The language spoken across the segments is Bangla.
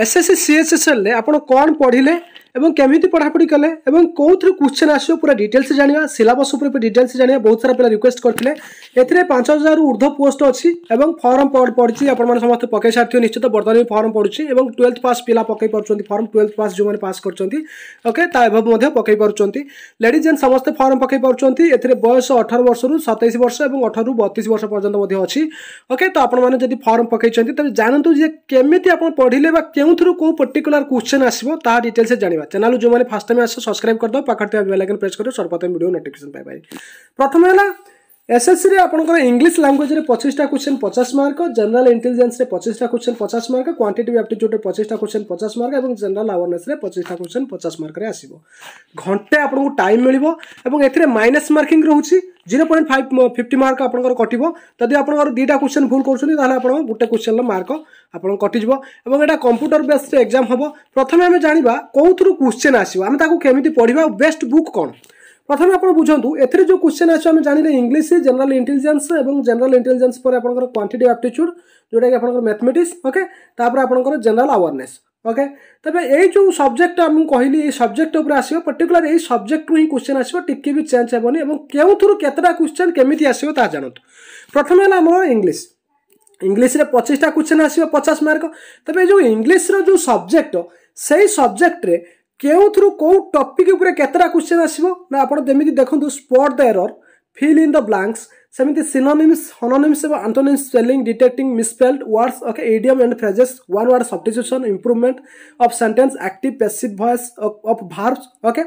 S S C C S CHSL रे आप कौन पढ़ले এবং কেমিতি পড়াপড়ি কলে এবং কোথর কোশ্চেন আসবে পুরা ডিটেলস জাঁয়া সিলাবস উপরে ডিটেলস জাঁয়া বহু সারা পিলা রিকোয়েস্ট করলে এতে পাঁচ হাজার ঊর্ধ্ব পোস্ট অছি এবং ফর্ম পড়ছি আপনার সমস্ত পকাই সারিথে নিশ্চিত বর্তমানে বি ফর্ম পড়ুছি এবং টুয়েলথ পাস পিলা পকাই পারছেন ফর্ম টুয়েলথ পাস যে পাস করছেন ওকে তা এভাবে মধ্যে পকাই পারছেন লেডিজ জেন্ট সমস্ত ফর্ম পকাই পারছেন এতে বয়স অঠর বর্ষর সতেইশ বর্ষ এবং অঠর বতিশ বর্ষ পর্যন্ত মধ্যে অছি ওকে তো আপনার যদি ফর্ম পকাইছেন তবে জাণতু যে কেমিতি আপনার পড়লে বা কেউথর কেউ পর্টিকুলার কোশ্চেন আসবে তা ডিটেলস জাঁয়া ধন্যবাদ চ্যানেল যে মানে ফার্স্ট টাইম আসছে সবসক্রাইব করে দাও পাখাতে বেল আইকন প্রেস করে সর্বপ্রথম ভিডিও নোটিফিকেশন পাইবে প্রথমে হলো এসএসসি আপনার ইংলিশ ল্যাঙ্গুয়েজ পঁচিশটা কোশ্চেন পচাশ মার্ক জেনারেল ইন্টেলিজেন্স পঁচিশটা কোশ্চেন পচাশ মার্ক কোয়ান্টিটিভ আপ্টিচ্যুড পঁচিশটা কোশ্চেন পচাশ মার্ক এবং জেনারেল আওয়ারনেস পঁচিশটা কোশ্চেন পচাশ মার্করে আসব ঘণ্টে আপনার টাইম মিলব এবং এতে মাইনাস মার্কিং রয়েছে zero point five fifty mark আপনার কটব যদি আপনার দুইটা কোশ্চেন ভুল করছেন তাহলে আপনার গোটে কোশ্চেনর মার্ক আপনার কটিযোগ এবং এটা কম্পুটর বেসড এক্সাম হব প্রথমে আমি জাঁয়া কোথাও কোশ্চেন আসব আমি তাকে কেমি পড়া বেস্ট বুক কোণ প্রথমে আপনার বুঝতু এতে যে কোশ্চেন আছে আমি জাঁলে ইংলিশ জেনারেল ইন্টেলিজেন্স এবং জেনারেল ইন্টেলিজেন্স পরে আপনার কোয়ান্টিটিভ আপ্টিচ্ୟୁড যেটা কি আপনার ম্যাথমেটিক্স ওকে তাপরে আপনার জেনারেল আওয়ারনেস ওকে তবে এই যে সবজেক্টটা আমি কহিলি এই সবজেক্ট উপরে আসবে পর্টিকুলার এই সবজেক্টরু হি কোশ্চেন আসবে টিকি বি চেঞ্জ হবনি এবং কেউথুর কেতটা কোশ্চেন কেমিতি আসবে তা জাণতু প্রথমে হল আমার ইংলিশ ইংলিশে পঁচিশটা কোশ্চেন আসবে পচাশ মার্ক তবে এই যে ইংলিশর যে সবজেক্ট সেই সবজেক্টরে କେଉଁଥିରୁ କେଉଁ ଟପିକ୍ ଉପରେ କେତେଟା କ୍ୱେଶ୍ଚିନ୍ ଆସିବ ନା ଆପଣ ଯେମିତି ଦେଖନ୍ତୁ spot the error fill in the blanks ସେମିତି ସିନୋନିମ୍ସ ହନୋନିମ୍ସ ଏବଂ antonyms spelling detecting misspelled words okay idiom and phrases one word substitution improvement of sentence active passive voice of verbs okay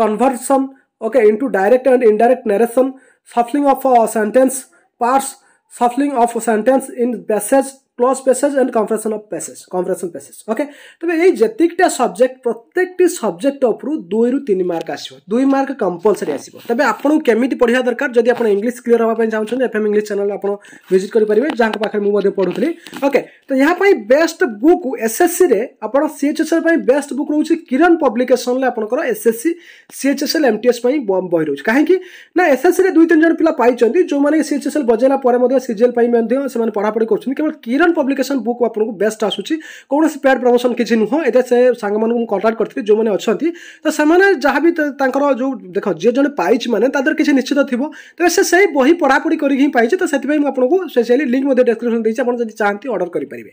conversion okay into direct and indirect narration shuffling of sentence parts shuffling of sentence in passage cloze passage and comprehension of passage comprehension passage okay तेज यही जितकटा सब्जेक्ट प्रत्येक सब्जेक्ट उपरू दुई रू तीन मार्क आसो दुई मार्क कंपलसरी आसो तेज आपको कमी पढ़ा दरकार जदि आप इंग्लीश क्लीयर हाँ चाहते एफ एम इंग्लीश चैनल आप भिजिट करेंगे जहाँ पाखे मुझे पढ़ुली ओके तो यहाँ best book SSC S C आप सी बेस्ट बुक रोचे किरण पब्लिकेसन आपर S S C C H S L M T S बह रोच कहीं एसएससी एस सी दुई तीन जन पिला जो मैंने सी एच एस एल बजेला सीजेल पढ़ापढ़ी करवल किरण ओपन पब्लिकेसन बुक आपको बेस्ट आसूँ कौन से पेड प्रमोशन किसी नुह से सांग कंटाक्ट करी जो मैंने अच्छा तो से जहाँ भी जो देख जे जे पाइच मैंने तादर किसी निश्चित थी तेरे से बही पढ़ापढ़ी करें तो से आपको स्पेशली लिंक डिस्क्रिप्सन देखिए आप चाहते अर्डर करेंगे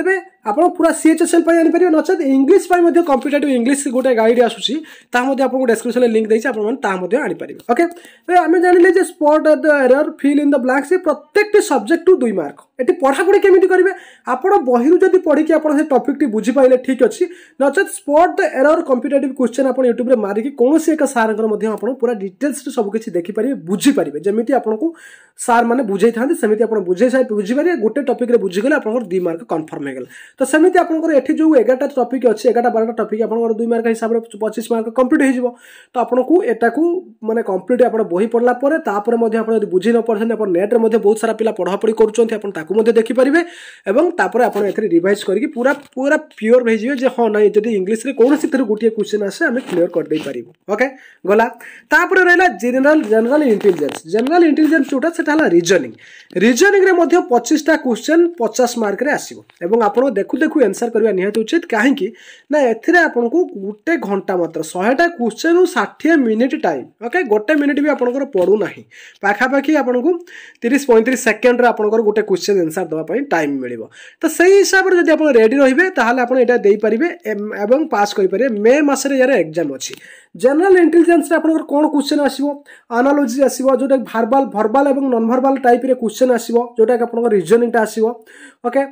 ତେବେ ଆପଣ ପୁରା ସି ଏଚ୍ ଏସ୍ ଏଲ୍ ପାଇଁ ଆଣିପାରିବେ ନଚେତ୍ ଇଂଲିଶ ପାଇଁ ମଧ୍ୟ କମ୍ପିଟେଟିଭ୍ ଇଂଲିଶ ଗୋଟେ ଗାଇଡ୍ ଆସୁଛି ତାହା ମଧ୍ୟ ଆପଣଙ୍କୁ ଡେସ୍କ୍ରିପସନ୍ରେ ଲିଙ୍କ୍ ଦେଇଛି ଆପଣମାନେ ତାହା ମଧ୍ୟ ଆଣିପାରିବେ ଓକେ ତେବେ ଆମେ ଜାଣିଲେ ଯେ spot the error fill in the blank ସେ ପ୍ରତ୍ୟେକଟି ସବଜେକ୍ଟରୁ ଦୁଇ ମାର୍କ ଏଠି ପଢ଼ାପଢ଼ି କେମିତି କରିବେ ଆପଣ ବହିରୁ ଯଦି ପଢ଼ିକି ଆପଣ ସେ ଟପିକ୍ଟି ବୁଝିପାରିଲେ ଠିକ୍ ଅଛି ନଚେତ୍ spot the error competitive question ଆପଣ ୟୁଟ୍ୟୁବରେ ମାରିକି କୌଣସି ଏକ ସାର୍ଙ୍କର ମଧ୍ୟ ଆପଣ ପୁରା ଡିଟେଲ୍ସରେ ସବୁକିଛି ଦେଖିପାରିବେ ବୁଝିପାରିବେ ଯେମିତି ଆପଣଙ୍କୁ ସାର୍ମାନେ ବୁଝେଇଥାନ୍ତି ସେମିତି ଆପଣ ବୁଝେଇ ବୁଝିପାରିବେ ଗୋଟେ ଟପିକ୍ରେ ବୁଝିଗଲେ ଆପଣଙ୍କର ଦୁଇ ମାର୍କ କନଫର୍ମ ଖତମ ହେଇଗଲା ତ ସେମିତି ଆପଣଙ୍କର ଏଠି ଯେଉଁ ଏଗାରଟା ଟପିକ୍ ଅଛି ଏଗାରଟା ବାରଟା ଟପିକ୍ ଆପଣଙ୍କର ଦୁଇ ମାର୍କ ହିସାବରେ ପଚିଶ ମାର୍କ କମ୍ପ୍ଲିଟ୍ ହେଇଯିବ ତ ଆପଣଙ୍କୁ ଏଟାକୁ ମାନେ କମ୍ପ୍ଲିଟ୍ ଆପଣ ବହି ପଢ଼ିଲା ପରେ ତାପରେ ମଧ୍ୟ ଆପଣ ଯଦି ବୁଝି ନ ପାରୁଛନ୍ତି ଆପଣ ନେଟ୍ରେ ମଧ୍ୟ ବହୁତ ସାରା ପିଲା ପଢ଼ାପଢ଼ି କରୁଛନ୍ତି ଆପଣ ତାକୁ ମଧ୍ୟ ଦେଖିପାରିବେ ଏବଂ ତାପରେ ଆପଣ ଏଥିରେ ରିଭାଇଜ୍ କରିକି ପୁରା ପୁରା ପିଓର ହେଇଯିବେ ଯେ ହଁ ନାଇଁ ଯଦି ଇଂଲିଶରେ କୌଣସିଥିରୁ ଗୋଟିଏ କ୍ୱେଶ୍ଚିନ୍ ଆସେ ଆମେ କ୍ଲିୟର କରିଦେଇପାରିବୁ ଓକେ ଗଲା ତାପରେ ରହିଲା general general intelligence general intelligence ଯେଉଁଟା ସେଟା ହେଲା ରିଜନିଂ ରିଜନିଂରେ ମଧ୍ୟ ପଚିଶଟା କ୍ୱେଶ୍ଚିନ୍ ପଚାଶ ମାର୍କରେ ଆସିବ এবং ଆପଣ ଦେଖୁ ଦେଖୁ ଏନ୍ସର୍ କରିବା ନିହାତି ଉଚିତ କାହିଁକି ନା ଏଥିରେ ଆପଣଙ୍କୁ ଗୋଟେ ଘଣ୍ଟା ମାତ୍ର ଶହେଟା କ୍ୱେଶ୍ଚନ୍ରୁ ଷାଠିଏ ମିନିଟ୍ ଟାଇମ୍ ଓକେ ଗୋଟେ ମିନିଟ୍ ବି ଆପଣଙ୍କର ପଡ଼ୁନାହିଁ ପାଖାପାଖି ଆପଣଙ୍କୁ ତିରିଶ ପଇଁତିରିଶ ସେକେଣ୍ଡରେ ଆପଣଙ୍କର ଗୋଟେ କ୍ୱେଶ୍ଚନ୍ ଏନ୍ସର୍ ଦେବା ପାଇଁ ଟାଇମ୍ ମିଳିବ ତ ସେଇ ହିସାବରେ ଯଦି ଆପଣ ରେଡ଼ି ରହିବେ ତାହେଲେ ଆପଣ ଏଇଟା ଦେଇପାରିବେ ଏବଂ ପାସ୍ କରିପାରିବେ ମେ ମାସରେ ଏହାର ଏକ୍ଜାମ୍ ଅଛି জেনারেল ইন্টেলিজেন্সরে আপনার কোণ কোশ্চেন আসব আনালোজি আসব যেটা ভার্বাল ভর্বাল এবং নন ভর্বাল টাইপের কোশ্চেন আসব যেটা আপনার রিজনিংটা আসব ওকে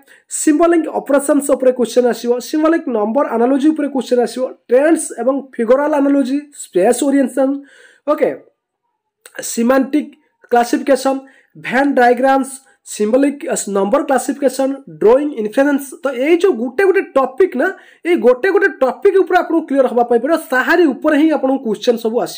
সিম্বলিক অপরেসনস উপরে কোশ্চেন আসব সিম্বলিক নম্বর আনালোজি উপরে কোশ্চেন আসব ট্রেন্ডস এবং figural analogy space orientation okay semantic classification Venn diagrams symbolic number classification drawing influence तो ये जो गोटे गोटे टपिक ना ये गोटे गोटे टपिक आपको क्लीयर हाँपाई पड़ो उपर ही आपको क्वेश्चन सब आस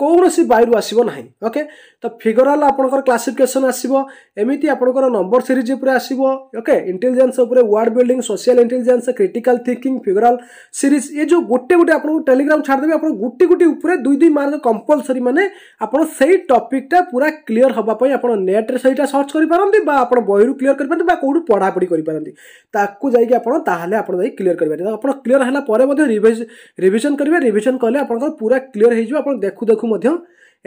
କୌଣସି ବାୟୁରୁ ଆସିବ ନାହିଁ ଓକେ ତ ଫିଗରାଲ ଆପଣଙ୍କର କ୍ଲାସିଫିକେସନ୍ ଆସିବ ଏମିତି ଆପଣଙ୍କର ନମ୍ବର ସିରିଜ୍ ଉପରେ ଆସିବ ଓକେ ଇଣ୍ଟେଲିଜେନ୍ସ ଉପରେ word building social intelligence critical thinking figural series ଏ ଯେଉଁ ଗୋଟେ ଗୋଟେ ଆପଣଙ୍କୁ ଟେଲିଗ୍ରାମ ଛାଡ଼ିଦେବେ ଆପଣ ଗୋଟେ ଗୋଟେ ଉପରେ ଦୁଇ ଦୁଇ ମାର୍କ କମ୍ପଲସରି ମାନେ ଆପଣ ସେଇ ଟପିକ୍ଟା ପୁରା କ୍ଲିଅର ହେବା ପାଇଁ ଆପଣ ନେଟ୍ରେ ସେଇଟା ସର୍ଚ୍ଚ କରିପାରନ୍ତି ବା ଆପଣ ବହିରୁ କ୍ଲିଅର କରିପାରନ୍ତି ବା କେଉଁଠୁ ପଢ଼ାପଢ଼ି କରିପାରନ୍ତି ତାକୁ ଯାଇକି ଆପଣ ତାହେଲେ ଆପଣ ଯାଇ କ୍ଲିଅର କରିପାରିବେ ଆପଣ କ୍ଲିଅର ହେଲା ପରେ ମଧ୍ୟ ରିଭିଜନ କରିବେ ରିଭିଜନ କଲେ ଆପଣଙ୍କର ପୁରା କ୍ଲିଅର ହେଇଯିବ ଆପଣ ଦେଖୁ ଦେଖୁ ମଧ୍ୟ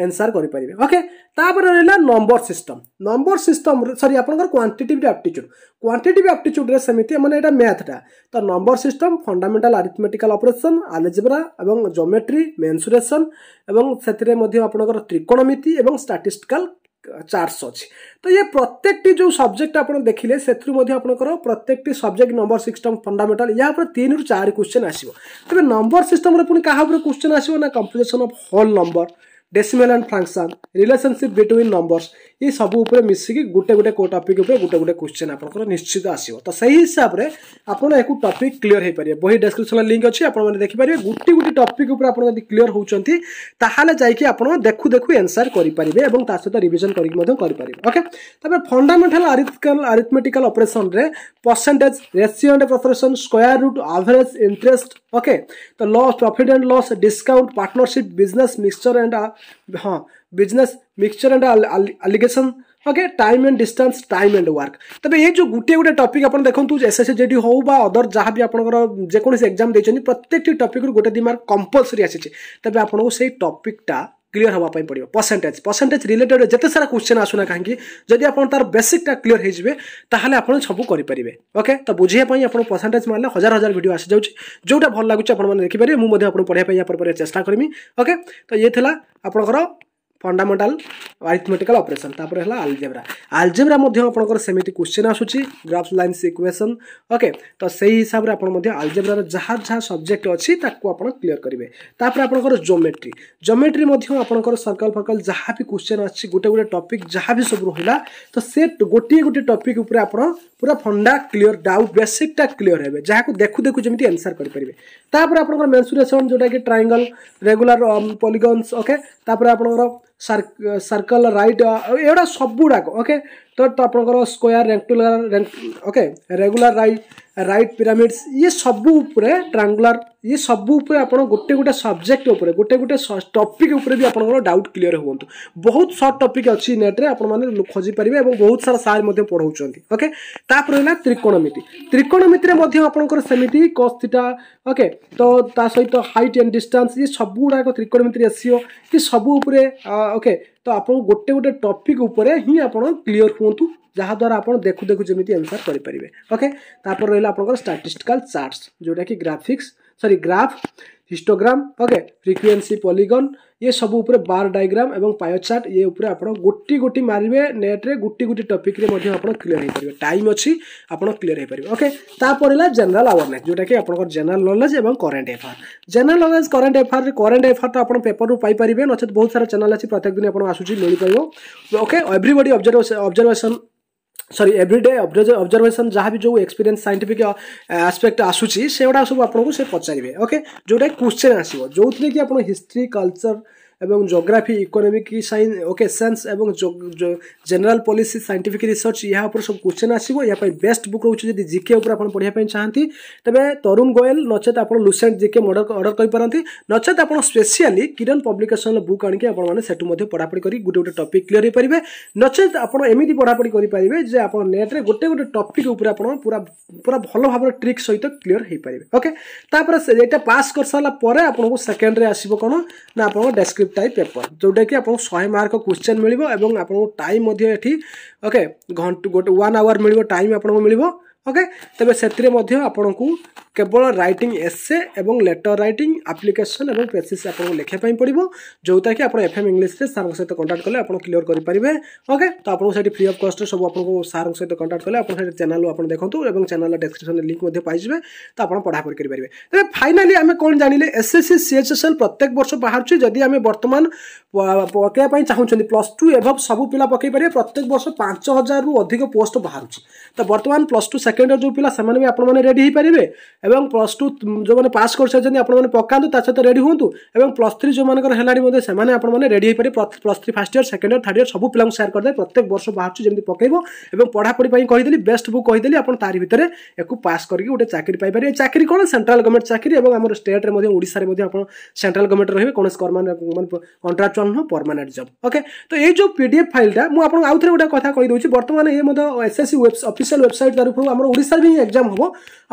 ଏନ୍ସାର୍ କରିପାରିବେ ଓକେ ତାପରେ ରହିଲା number system number system sorry ଆପଣଙ୍କର କ୍ୱାଣ୍ଟିଟିଭ୍ ଆପ୍ଟିଚ୍ୟୁଡ୍ କ୍ୱାଣ୍ଟିଟିଭ୍ ଆପ୍ଟିଚ୍ୟୁଡ୍ରେ ସେମିତି ମାନେ ଏଇଟା ମ୍ୟାଥ୍ଟା ତ number system fundamental arithmetical operation algebra ଏବଂ ଜୋମେଟ୍ରି ମେନ୍ସୁରେସନ୍ ଏବଂ ସେଥିରେ ମଧ୍ୟ ଆପଣଙ୍କର ତ୍ରିକୋଣମିତି ଏବଂ ଷ୍ଟାଟିଷ୍ଟିକାଲ୍ ଚାର୍ଟସ୍ ଅଛି ତ ଇଏ ପ୍ରତ୍ୟେକଟି ଯେଉଁ ସବଜେକ୍ଟ ଆପଣ ଦେଖିଲେ ସେଥିରୁ ମଧ୍ୟ ଆପଣଙ୍କର ପ୍ରତ୍ୟେକଟି ସବଜେକ୍ଟ ନମ୍ବର ସିଷ୍ଟମ୍ ଫଣ୍ଡାମେଣ୍ଟାଲ ଏହା ଉପରେ ତିନିରୁ ଚାରି କ୍ୱେଶ୍ଚନ୍ ଆସିବ ତେବେ ନମ୍ବର ସିଷ୍ଟମ୍ରେ ପୁଣି କାହା ଉପରେ କ୍ୱେଶ୍ଚନ୍ ଆସିବ ନା composition of whole number decimal and fraction relationship between numbers ये सब उपर मिसिक गोटे गोटे को टपिक उपर गोटे गोटे क्वेश्चन आपंकर निश्चित आसो तो सही हिसाब से आपड़ एक टपिक क्लीयर हो पारे बही डेस्क्रिप्सन लिंक अच्छी आपने देखिपारे गोटे गोटे टपिक उपर आप जब क्लीयर होती ताहले आप देखु देखु एनसर करेंगे और सहित रिविजन करेंगे okay fundamental arithmetical arithmetical operation रे percentage ratio and proportion square root average interest okay तो loss profit and loss discount partnership business mixture and हाँ business mixture and alligation okay time and distance time and work तेज ये जो गोटे गोटे टपिक आप देखते एस एस जे डी हो अदर जहाँ भी आपंकर जेकोसी एक्जाम देते प्रत्येक टपिक गोटे दी मार्क कंपलसरी आसी तेज आपको से टपिकटा क्लीयर हाँपी पड़ो परसेंटेज परसेंटेज रिलेटेड जिते सारा क्वेश्चन आसूना कहीं जदि आप तार बेसिकटा क्लीयर होते ताहले आप सब करेंगे ओके तो बुझापी आप परसेंटेज मारे हजार हजार भिड आसी जाऊँच जोटा भल लगुच आप देखिपारे मुझे पढ़ाई चेस्ट करी ओके तो ये आपंकर ଫଣ୍ଡାମେଣ୍ଟାଲ ଆରିଥମେଟିକାଲ ଅପରେସନ୍ ତାପରେ ହେଲା ଆଲଜେବ୍ରା ଆଲଜେବ୍ରା ମଧ୍ୟ ଆପଣଙ୍କର ସେମିତି କ୍ୱେଶ୍ଚିନ୍ ଆସୁଛି ଗ୍ରାଫ୍ ଲାଇନ୍ସ ଇକ୍ୱେସନ୍ ଓକେ ତ ସେଇ ହିସାବରେ ଆପଣ ମଧ୍ୟ ଆଲଜେବ୍ରାର ଯାହା ଯାହା ସବଜେକ୍ଟ ଅଛି ତାକୁ ଆପଣ କ୍ଲିଅର କରିବେ ତାପରେ ଆପଣଙ୍କର ଜୋମେଟ୍ରି ଜୋମେଟ୍ରି ମଧ୍ୟ ଆପଣଙ୍କର ସର୍କଲ ଫର୍କଲ ଯାହା ବି କ୍ୱେଶ୍ଚିନ୍ ଆସିଛି ଗୋଟେ ଗୋଟେ ଟପିକ୍ ଯାହା ବି ସବୁ ରହିଲା ତ ସେ ଗୋଟିଏ ଗୋଟିଏ ଟପିକ୍ ଉପରେ ଆପଣ ପୁରା ଫଣ୍ଡା କ୍ଲିଅର ଡାଉଟ୍ ବେସିକ୍ଟା କ୍ଲିଅର ହେବେ ଯାହାକୁ ଦେଖୁ ଦେଖୁ ଯେମିତି ଆନ୍ସର୍ କରିପାରିବେ ତାପରେ ଆପଣଙ୍କର ମେନ୍ସୁରେସନ୍ ଯେଉଁଟାକି ଟ୍ରାଙ୍ଗଲ୍ ରେଗୁଲାର ପଲିଗନ୍ସ ଓକେ ତାପରେ ଆପଣଙ୍କର सर्कल राइट एउटा सबुडाको ओके ତ ଆପଣଙ୍କର ସ୍କୋୟାର ଓକେ तो आपंकर square rectangular okay regular right right pyramids ये सबू ट्रांगुलर ଗୋଟେ सबू आप गोटे गोटे सब्जेक्ट उपर गोटे गोटे टपिक उपर भी आपंकर डाउट क्लीयर हूँ बहुत सर्ट टपिक अच्छी नेट्रे आपने खोजिपारे और बहुत सारा सार पढ़ाऊँ ओके तापर है त्रिकोणमिति त्रिकोणमिति आपर सेमती कस्तीटा ओके तो सहित हाइट एंड डिस्टान्स ये सबूक त्रिकोणमिति କି ସବୁ ଉପରେ ଓକେ ତ ଆପଣଙ୍କୁ ଗୋଟେ ଗୋଟେ ଟପିକ୍ ଉପରେ ହିଁ ଆପଣ କ୍ଲିଅର ହୁଅନ୍ତୁ ଯାହାଦ୍ୱାରା ଆପଣ ଦେଖୁ ଦେଖୁ ଯେମିତି ଆନ୍ସର୍ କରିପାରିବେ ଓକେ ତାପରେ ରହିଲା ଆପଣଙ୍କର ଷ୍ଟାଟିଷ୍ଟିକାଲ୍ ଚାର୍ଟସ୍ ଯେଉଁଟାକି graphics sorry graph histogram okay frequency polygon ये सब ऊपर बार डायग्राम और पायो चार्ट ये ऊपर आप गोटी गोटी मारे नेट्रे गोटी गोटी टपिक्रे आप क्लीयर हो पारे टाइम अच्छी आप क्लीयर हो पारे ओके तापर है जेनेल आवेरनेस जोटा कि आप जेनेल नलेज और current affairs general knowledge current affairs current affairs तो आप पेपर रू पारे नचेत बहुत सारा चेल अच्छी प्रत्येक दिन आप आसूँ मिल पार okay everybody observation sorry everyday observation जहाँ भी जो एक्सपीरियंस सैंटिफिक आस्पेक्ट आसूसी सब आपको से पचारे ओके जोटा क्वेश्चन आसो जो थी कि आप हिस्ट्री कलचर এবং geography economic science okay science এবং জেনারেল পলিসি সাইন্টিফিক রিসর্চ ইয়া উপরে সব কোশ্চেন আসব ইয়া বেস্ট বুক রয়েছে যদি জিকে উপরে আপনার পড়া চাহাতে তবে তরুণ গোয়েল নচেত আপনার লুসেন্ট জিকে অর্ডর করে নচেত আপনার স্পেশালি কিরণ পব্লিকেসন বুক আনিকি আপনার সেটু পড়াপড়ি করে গোটে গোটে টপিক ক্লিয়ার হয়ে পারে নচেত আপনার এমনি পড়াপড়ি করে পারে যে আপনার নেট্রে গোটে গোটে টপিক উপরে আপনার পুরা পুরা ভালো ভাবে ট্রিক সহিত ক্লিয়ার হয়ে পারে ওকে তাপরে এটা পাস করে সারা পরে আপনার সেকেন্ডরে আসব কোণ না আপনার ডেসক্রিপশন টাই পেপার তো দেখে আপোনাক 100 মার্ক কো কোশ্চেন মিলিব এবং আপোনাক টাইম মধ্যে ঠিক ওকে ঘন্টা গটে 1 আওয়ার মিলিব টাইম আপোনাক মিলিব ওকে তebe সেটিরে মধ্যে আপোনাক কেবল রাইটিং এসে এবং লেটর রাইটিং আপ্লিকেশন এবং পেসিস আপনার লেখা পড়ব যেটা কি আপনার এফএম ইংলিশে স্যার সহ কন্টাক্ট কলে আপনার ক্লিয়র করে পেয়ে ওকে তো আপনার সেটি ফ্রি অফ কষ্টে সব আপনার স্যার সহ কন্টাক্ট কলে আপনার সেটি চ্যানেল আপনার দেখুন এবং চ্যানেলের ডেসক্রিপশন লিঙ্ক পাইবে তো আপনার পড়াপড়ি করে পেয়ে তবে ফাইনালি আমি কোণ জাঁলে এসএসসি সিএচএসএল প্রত্যেক বর্ষ বাহারুছি যদি আমি বর্তমান পকাইবা চাহুছেন প্লস টু এভব সবু পিলা পকাই পারে প্রত্যেক বর্ষ পাঁচ হাজার অধিক পোস্ট বাহারুছি তো বর্তমান প্লস টু সেকেন্ড ইয়ার যে পিলা সে আপনার রেডি হয়ে পারে এবং ପ୍ଲସ୍ ଟୁ ଯେଉଁମାନେ ପାସ୍ କରିସାରିଛନ୍ତି ଆପଣମାନେ ପକାନ୍ତୁ ତା ସହିତ ରେଡ଼ି ହୁଅନ୍ତୁ ଏବଂ ପ୍ଲସ୍ ଥ୍ରୀ ଯେଉଁମାନଙ୍କର ହେଲାଣି ମଧ୍ୟ ସେମାନେ ଆପଣମାନେ ରେଡ଼ି ହୋଇପାରିବେ plus three first year second year third year ସବୁ ପିଲାଙ୍କୁ ସେୟାର କରିଦେବେ ପ୍ରତ୍ୟେକ ବର୍ଷ ବାହାରୁଛି ଯେମିତି ପକାଇବ ଏବଂ ପଢ଼ାପଢ଼ି ପାଇଁ କହିଦେଲି ବେଷ୍ଟ ବୁକ୍ କହିଦେଲି ଆପଣ ତାରି ଭିତରେ ୟାକୁ ପାସ୍ କରିକି ଗୋଟେ ଚାକିରି ପାଇପାରିବେ ଚାକିରି କ'ଣ ସେଣ୍ଟ୍ରାଲ ଗଭର୍ଣ୍ଣମେଣ୍ଟ ଚାକିରି ଏବଂ ଆମର ଷ୍ଟେଟ୍ରେ ମଧ୍ୟ ଓଡ଼ିଶାରେ ମଧ୍ୟ ଆପଣ ସେଣ୍ଟ୍ରାଲ ଗଭର୍ଣ୍ଣମେଣ୍ଟ ରହିବେ କୌଣସି ମାନେ କଣ୍ଟ୍ରାକ୍ଚୁଆଲ ନୁହଁ ପରମାନେଣ୍ଟ ଜବ୍ ଓକେ ତ ଏଇ ଯେଉଁ ପି ଡି ଏଫ୍ ଫାଇଲ୍ଟା ମୁଁ ଆପଣଙ୍କୁ ଆଉଥରେ ଗୋଟେ କଥା କହିଦେଉଛି ବର୍ତ୍ତମାନ ଏ ମଧ୍ୟ S S C official website ତରଫରୁ ଆମର ଓଡ଼ିଶାରେ ବି ଏକ୍ଜାମ୍ ହେବ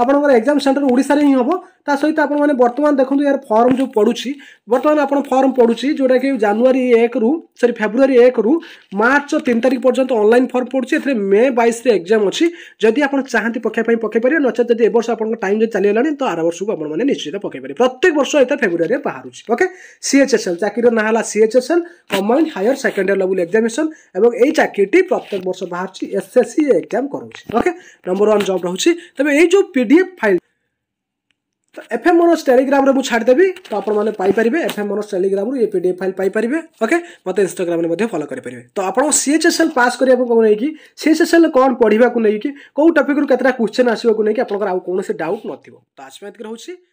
ଆପଣଙ୍କର ଏକ୍ଜାମ୍ ସେଣ୍ଟର ସେଣ୍ଟର ଓଡ଼ିଶାରେ ହିଁ ହେବ ତା ସହିତ ଆପଣମାନେ ବର୍ତ୍ତମାନ ଦେଖନ୍ତୁ ଏହାର ଫର୍ମ ଯେଉଁ ପଡ଼ୁଛି ବର୍ତ୍ତମାନ ଆପଣ ଫର୍ମ ପଡ଼ୁଛି ଯେଉଁଟାକି ଜାନୁଆରୀ ଏକରୁ ସରି ଫେବୃଆରୀ ଏକରୁ ମାର୍ଚ୍ଚ ତିନି ତାରିଖ ପର୍ଯ୍ୟନ୍ତ ଅନଲାଇନ୍ ଫର୍ମ ପଡ଼ୁଛି ଏଥିରେ ମେ ବାଇଶରେ ଏକ୍ଜାମ୍ ଅଛି ଯଦି ଆପଣ ଚାହାନ୍ତି ପକାଇବା ପାଇଁ ପକାଇ ପାରିବେ ନଚେତ୍ ଯଦି ଏ ବର୍ଷ ଆପଣଙ୍କ ଟାଇମ୍ ଯଦି ଚାଲିଗଲାଣି ତ ଆର ବର୍ଷକୁ ଆପଣମାନେ ନିଶ୍ଚିତ ପକାଇ ପ୍ରତ୍ୟେକ ବର୍ଷ ଏଇଟା ଫେବୃଆରୀରେ ବାହାରୁଛି okay C H S L ଚାକିରିର ନାଁ ହେଲା C H S L combined higher secondary level examination ଏବଂ ଏହି ଚାକିରିଟି ପ୍ରତ୍ୟେକ ବର୍ଷ ବାହାରୁଛି ଏସ୍ଏସ୍ସି ଏକ୍ଜାମ୍ କରାଉଛି ଓକେ ନମ୍ବର ୱାନ୍ ଜବ୍ ରହୁଛି ତେବେ ଏଇ ଯେଉଁ ପି ଡି ଏଫ୍ ଫାଇଲ୍ ତ ଏଫ୍ ଏମ୍ ମନୋଜ ଟେଲିଗ୍ରାମରେ ମୁଁ ଛାଡ଼ିଦେବି ତ ଆପଣମାନେ ପାଇପାରିବେ ଏଫ୍ ଏମ୍ ମନୋଜ ଟେଲିଗ୍ରାମରୁ ଏ ପି ଡି ଏଫ୍ ଫାଇଲ୍ ପାଇପାରିବେ ଓକେ ମୋତେ ଇନଷ୍ଟାଗ୍ରାମରେ ମଧ୍ୟ ଫଲୋ କରିପାରିବେ ତ ଆପଣ C H S L pass କରିବାକୁ ନେଇକି ସି ଏଚ୍ ଏସ୍ ଏଲ୍ କ'ଣ ପଢ଼ିବାକୁ ନେଇକି କେଉଁ ଟପିକ୍ରୁ କେତେଟା କ୍ୱେଶ୍ଚନ୍ ଆସିବାକୁ ନେଇକି ଆପଣଙ୍କର ଆଉ କୌଣସି ଡାଉଟ୍ ନଥିବ ତ ଆଜି ଏତିକି ରହୁଛି